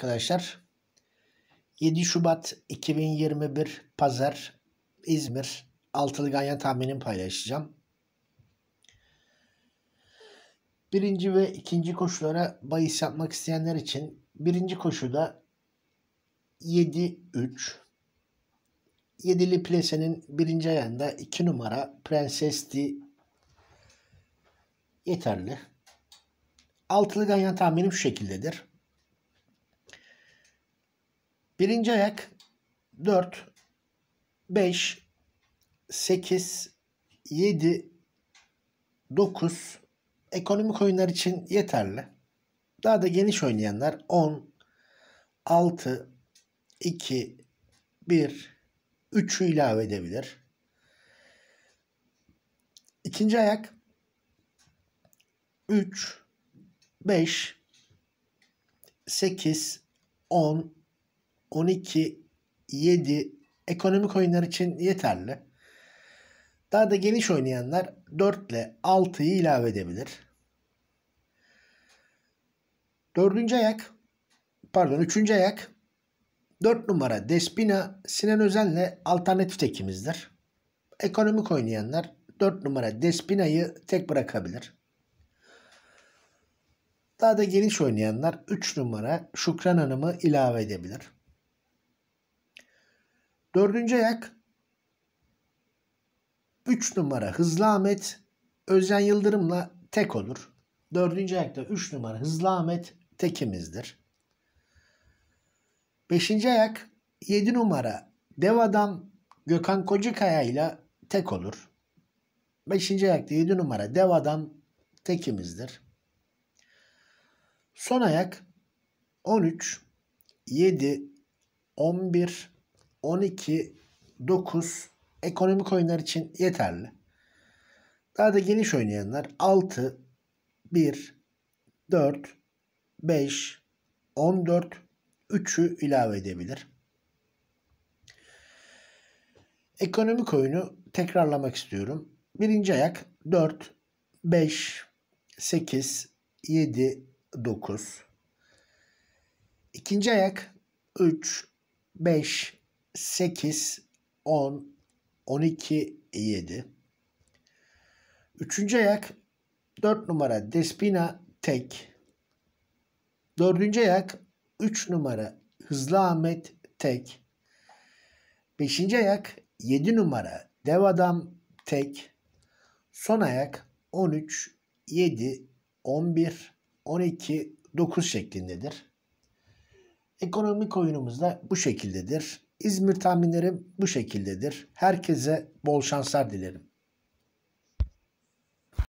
arkadaşlar. 7 Şubat 2021 Pazar İzmir Altılı Ganyan tahminim paylaşacağım. Birinci ve ikinci koşulara bahis yapmak isteyenler için birinci koşuda 7-3 Yedili Plese'nin birinci ayağında 2 numara Prenses Di yeterli. Altılı ganyan tahminim şu şekildedir. Birinci ayak 4, 5, 8, 7, 9 ekonomik oyunlar için yeterli. Daha da geniş oynayanlar 10, 6, 2, 1, 3'ü ilave edebilir. İkinci ayak 3, 5, 8, 10, 12, 7 ekonomik oyunlar için yeterli. Daha da geniş oynayanlar 4 ile 6'yı ilave edebilir. Dördüncü ayak, pardon üçüncü ayak 4 numara Despina Sinan Özen'le alternatif tekimizdir. Ekonomik oynayanlar 4 numara Despina'yı tek bırakabilir. Daha da geniş oynayanlar 3 numara Şükran Hanım'ı ilave edebilir. Dördüncü ayak üç numara Hızlı Ahmet Özcan Yıldırım'la tek olur. Dördüncü ayakta üç numara Hızlı Ahmet tekimizdir. Beşinci ayak yedi numara Dev Adam Gökhan Kocakaya ile tek olur. Beşinci ayakta yedi numara Dev Adam tekimizdir. Son ayak 13, 7, 11, 12, 9 ekonomik oyunlar için yeterli. Daha da geniş oynayanlar 6, 1, 4, 5, 14, 3'ü ilave edebilir. Ekonomik oyunu tekrarlamak istiyorum. Birinci ayak 4, 5, 8, 7, 9. İkinci ayak 3, 5, 8, 10, 12, 7. Üçüncü ayak 4 numara Despina tek. Dördüncü ayak 3 numara Hızlı Ahmet tek. Beşinci ayak 7 numara Dev Adam tek. Son ayak 13, 7, 11, 12, 9 şeklindedir. Ekonomik oyunumuz da bu şekildedir. İzmir tahminlerim bu şekildedir. Herkese bol şanslar dilerim.